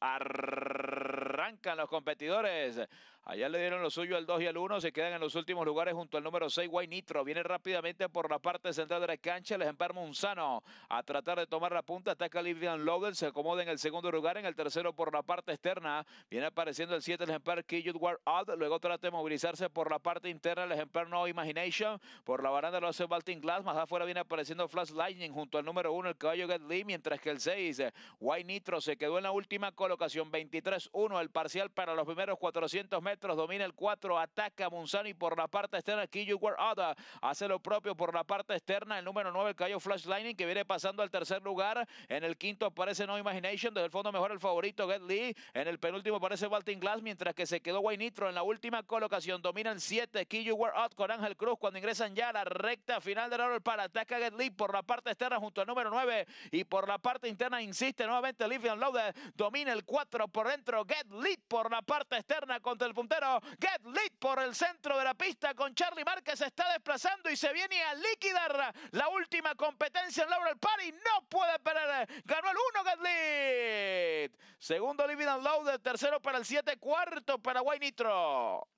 Arrancan los competidores. Allá le dieron lo suyo al 2 y al 1. Se quedan en los últimos lugares junto al número 6, White Nitro. Viene rápidamente por la parte central de la cancha. El ejemplar Monsano a tratar de tomar la punta. Ataca Livian Logan Se acomoda en el segundo lugar. En el tercero por la parte externa. Viene apareciendo el 7, el ejemplar Kijut War Luego trata de movilizarse por la parte interna. El ejemplar No Imagination. Por la baranda lo hace Baltin Glass. Más afuera viene apareciendo Flash Lightning junto al número 1, el caballo Get Lee. Mientras que el 6, eh, White Nitro, se quedó en la última colocación. 23-1 el parcial para los primeros 400 metros domina el 4, ataca Munzani por la parte externa, Kiyuwar Ada hace lo propio por la parte externa, el número 9, el Cayo Flash Lightning, que viene pasando al tercer lugar, en el quinto aparece No Imagination, desde el fondo mejor el favorito, Get Lee, en el penúltimo aparece Baltin Glass, mientras que se quedó Wayne Nitro en la última colocación, domina el 7, Kiyuwar Out con Ángel Cruz, cuando ingresan ya a la recta final del oro para ataca Get Lee por la parte externa junto al número 9 y por la parte interna insiste nuevamente Livian Lode domina el 4 por dentro, Get Lee por la parte externa contra el puntero. Get lead por el centro de la pista con Charlie Márquez. está desplazando y se viene a liquidar la última competencia en Laurel Party. No puede perder. Ganó el 1 Get lead. Segundo Living and Tercero para el 7. Cuarto para White Nitro.